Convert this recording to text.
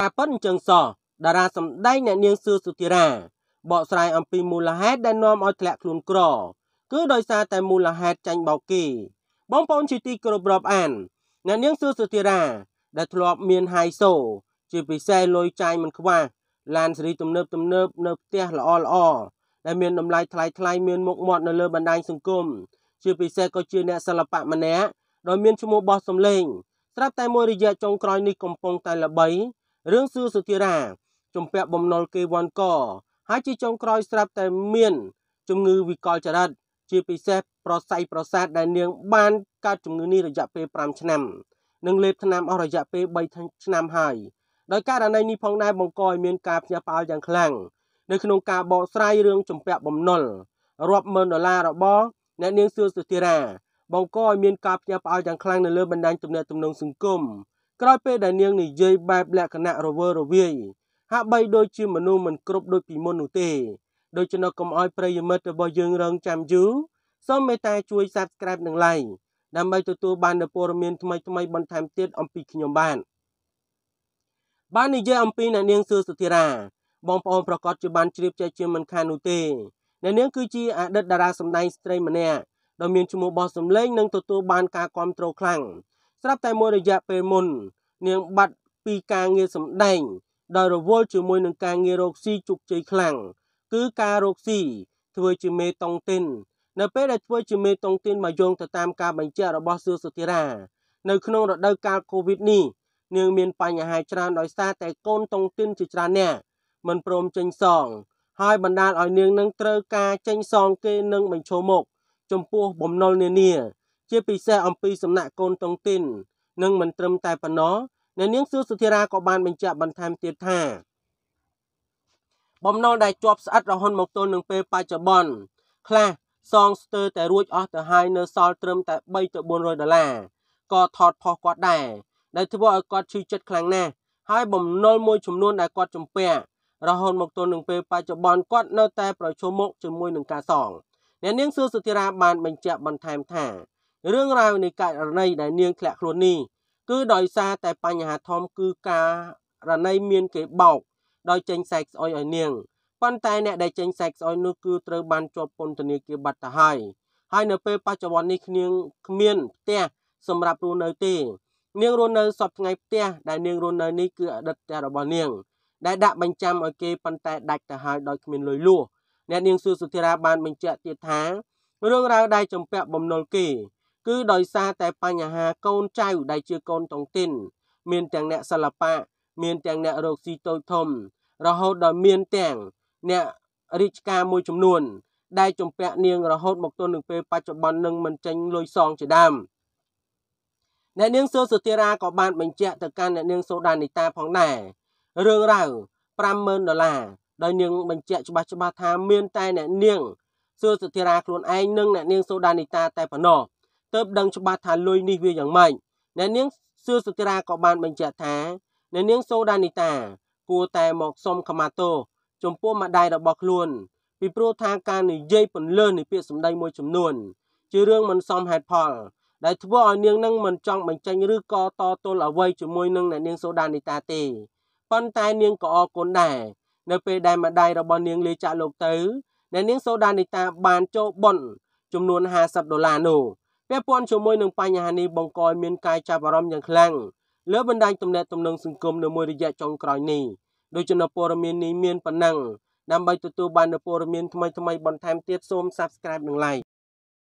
ការប៉ុនជើងសតារាសម្ដែងអ្នកនាងសឿសុធិរាបកស្រាយអំពីមូលហេតុដែលនាំឲ្យធ្លាក់ខ្លួនក្រគឺដោយសារតែមូលហេតុចាញ់បោកគេបងប្អូនជាទីគោរពរាប់អានអ្នកនាងសឿសុធិរាដែលធ្លាប់មានហាយសូ ជាពិសេសលុយចាយមិនខ្វះឡានសេរីទំនើបទំនើប នៅផ្ទះល្អល្អ ដែលមានតម្លៃថ្លៃថ្លៃមានមុខមាត់នៅលើបណ្ដាញសង្គមជាពិសេសក៏ជាអ្នកសិល្បៈម្នាក់ដោយមានឈ្មោះបោះសំឡេង ស្រាប់តែមួយរយៈចុងក្រោយនេះកំពុងតែល្បីរឿងសួរសុធិរាជំពាក់បំណុលគេវ៉ាន់កហើយជាចុងក្រោយស្រាប់តែមានជំងឺវិកលចរិតជាពិសេសប្រស័យប្រសាទដែលនាងបានកើតជំងឺនេះរយៈពេល5ឆ្នាំនិងលេបថ្នាំអស់រយៈពេល3ឆ្នាំហើយដោយករណីនេះផងដែរបង្កឲ្យមានការភ្ញាក់ផ្អើលយ៉ាងខ្លាំងនៅក្នុងការបកស្រាយរឿងជំពាក់បំណុលរាប់ម៉ឺនដុល្លាររបស់អ្នកនាងសឿសុធិរាបង្កឲ្យមានការភ្ញាក់ផ្អើលយ៉ាងខ្លាំងនៅលើបណ្ដាញទំនាក់ទំនងសង្គមក្រោយពេលដែលនាងនិយាយបែបលក្ខណៈរវើរវាយហាក់បី ដូចជាមនុស្សមិនគ្រប់ដូចពីមុននោះទេ ដូច្នោះកុំអោយប្រិយមិត្តរបស់យើងរងចាំយូរសូមមេត្តា ជួយ Subscribe និង Like ដើម្បីទទួលបាននូវព័ត៌មានថ្មីៗបន្ថែមទៀតអំពីខ្ញុំបានបាននិយាយអំពីអ្នកនាងសឿសុធិរាបងប្អូនប្រកាសជាបានជ្រាបចេះជាមិនខាននោះទេអ្នកនាងគឺជាអតីតតារាសម្ដែងស្ត្រីម្នាក់ដែលមានឈ្មោះបោះសម្លេង និងទទួលបានការគាំទ្រខ្លាំងស្រាប់តែមួយរយៈពេលមុននាងបាត់ពីការងារសម្ដែង ដោយរវល់ជាមួយនឹងការងាររកស៊ីជោគជ័យខ្លាំងគឺការរកស៊ីធ្វើជាមេតុងទីន នៅពេលដែលធ្វើជាមេតុងទីនមកយោងទៅតាមការបញ្ជារបស់សួរសុធិរានៅក្នុងរដូវកាលកូវីដនេះនាងមានបញ្ហាច្រើនដោយសារតែកូនតុងទីនជាច្រើនអ្នកមិនព្រមចេញសង ហើយបណ្ដាលឲ្យនាងនឹងត្រូវការចេញសងគេនឹងបញ្ឈរមុខចំពោះបំណុលនានាជាពិសេសអំពីសំណាក់កូនតុងទីននិងមិនត្រឹមតែប៉ុណ្ណោះអ្នកនាងសួរសុធារាក៏បានបញ្ជាក់បន្ថែមទៀតថាបំណុលដែលជាប់ស្អិតរហូតមកទល់នឹងពេលបច្ចុប្បន្នខ្លះសងស្ទើរតែរួចអស់ទៅហើយនៅសល់ត្រឹមតែ3ទៅ400ដុល្លារក៏ថតផុសគាត់ដែរដែលធ្វើឲ្យគាត់ឈឺចិត្តខ្លាំងណាស់ហើយបំណុលមួយចំនួនដែលគាត់ជំពាក់រហូតមកទល់នឹងពេលបច្ចុប្បន្នគាត់នៅ តែប្រឈមមុខជាមួយនឹងការសងអ្នកនាងសួរសុធារាបានបញ្ជាក់បន្ថែមថារឿងរ៉ាវនៃករណីដែលនាងធ្លាក់ខ្លួននេះគឺដោយសារតែបញ្ហាធំគឺការរណីមាន គេបោកដោយចេញសាច់ស្អុយឲ្យនាងប៉ុន្តែ អ្នកដែលចេញសាច់ស្អុយនោះគឺត្រូវបានជាប់ពន្ធនាគារបាត់ទៅហើយហើយនៅពេលបច្ចុប្បន្ននេះគ្នាងគ្មានផ្ទះសម្រាប់រស់នៅទេ នាងរស់នៅសពថ្ងៃផ្ទះដែលនាងរស់នៅនេះគឺអតីតផ្ទះរបស់នាងដែលដាក់បញ្ចាំឲ្យគេប៉ុន្តែដាច់ទៅហើយដោយគ្មានលុយលួសអ្នកនាងស៊ូសុធិរាបានបញ្ជាក់ទៀតថារឿងរ៉ាវដែលចម្ពាក់បំណុលគេគឺដោយសារតែបញ្ហាកូនចៅដែលជាកូនតុងទីន មានទាំងអ្នកសិល្បៈមានទាំងអ្នករកស៊ីតូចធំ រហូតដល់មានទាំងអ្នករាជការមួយចំនួនដែលជំពាក់នាងរហូតមកទល់នឹងពេលបច្ចុប្បន្ននឹងមិនចេញលុយសងជាដើមអ្នកនាងសូសុធារាក៏បានបញ្ជាក់ទៅកាន់អ្នកនាងសូដានីតាផងដែររឿងរ៉ាវ50000ដុល្លារដោយនាងបញ្ជាក់ច្បាស់ច្បាស់ថាមានតែអ្នកនាងសូសុធារាខ្លួនឯងនិងអ្នកនាងសូដានីតាតែប៉ុណ្ណោះទើបដឹងច្បាស់ថាលុយនេះវាយ៉ាងម៉េចអ្នកនាងសឿសុធិរាក៏បានបញ្ជាក់ថាអ្នកនាងសូដានីតា គួរតែមកសុំខមាទោសចំពោះម្ដាយរបស់ខ្លួនពីព្រោះថាការនិយាយពន្លើនៃពាក្យសម្ដីមួយចំនួនជារឿងមិនសមហេតុផល ដែលធ្វើឲ្យនាងនឹងមិនចង់បញ្ចេញឬក៏តទល់អ្វីជាមួយនឹងអ្នកនាងសូដានីតាទេប៉ុន្តែនាងក៏អរគុណដែរនៅពេលដែលម្ដាយរបស់នាងលាចាក់លោកទៅអ្នកនាងសូដានីតាបានចូលបន់ចំនួន50ដុល្លារនោះពាក់ព័ន្ធជាមួយនឹងបញ្ហានេះបង្កឲ្យមានការចាប់អារម្មណ៍យ៉ាងខ្លាំងលើបណ្ដាញទំនាក់ទំនងសង្គមនៅមួយរយៈចុងក្រោយនេះដោយចំណព័រមាននេះមានប៉ុណ្ណឹងដើម្បីទទួលបាននូវព័ត៌មានថ្មីៗបន្ថែមទៀតសូម Subscribe និង Like